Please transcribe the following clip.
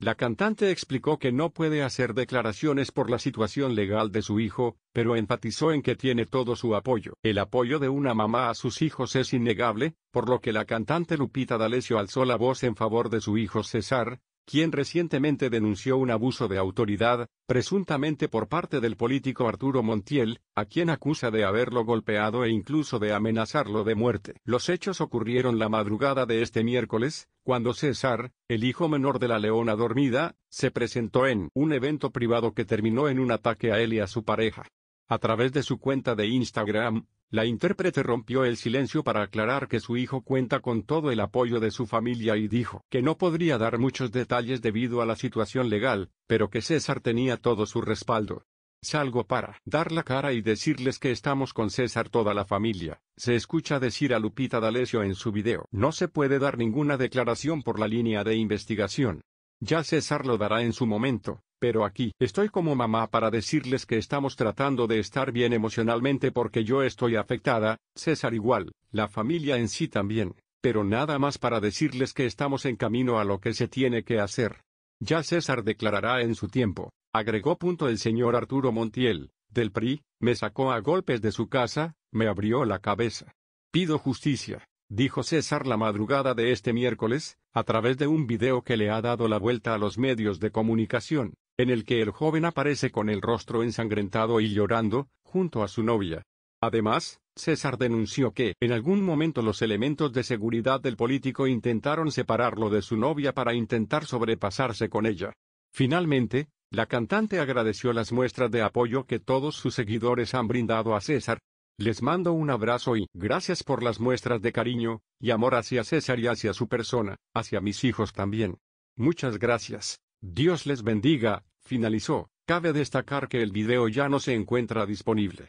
La cantante explicó que no puede hacer declaraciones por la situación legal de su hijo, pero enfatizó en que tiene todo su apoyo. El apoyo de una mamá a sus hijos es innegable, por lo que la cantante Lupita D'Alessio alzó la voz en favor de su hijo César, quien recientemente denunció un abuso de autoridad, presuntamente por parte del político Arturo Montiel, a quien acusa de haberlo golpeado e incluso de amenazarlo de muerte. Los hechos ocurrieron la madrugada de este miércoles, cuando César, el hijo menor de la leona dormida, se presentó en un evento privado que terminó en un ataque a él y a su pareja. A través de su cuenta de Instagram, la intérprete rompió el silencio para aclarar que su hijo cuenta con todo el apoyo de su familia y dijo que no podría dar muchos detalles debido a la situación legal, pero que César tenía todo su respaldo. Salgo para dar la cara y decirles que estamos con César toda la familia, se escucha decir a Lupita D'Alessio en su video. No se puede dar ninguna declaración por la línea de investigación. Ya César lo dará en su momento, pero aquí estoy como mamá para decirles que estamos tratando de estar bien emocionalmente porque yo estoy afectada, César igual, la familia en sí también, pero nada más para decirles que estamos en camino a lo que se tiene que hacer. Ya César declarará en su tiempo, agregó punto el señor Arturo Montiel, del PRI, me sacó a golpes de su casa, me abrió la cabeza. Pido justicia, dijo César la madrugada de este miércoles, a través de un video que le ha dado la vuelta a los medios de comunicación en el que el joven aparece con el rostro ensangrentado y llorando, junto a su novia. Además, César denunció que en algún momento los elementos de seguridad del político intentaron separarlo de su novia para intentar sobrepasarse con ella. Finalmente, la cantante agradeció las muestras de apoyo que todos sus seguidores han brindado a César. Les mando un abrazo y gracias por las muestras de cariño y amor hacia César y hacia su persona, hacia mis hijos también. Muchas gracias. Dios les bendiga, Finalizó, cabe destacar que el video ya no se encuentra disponible.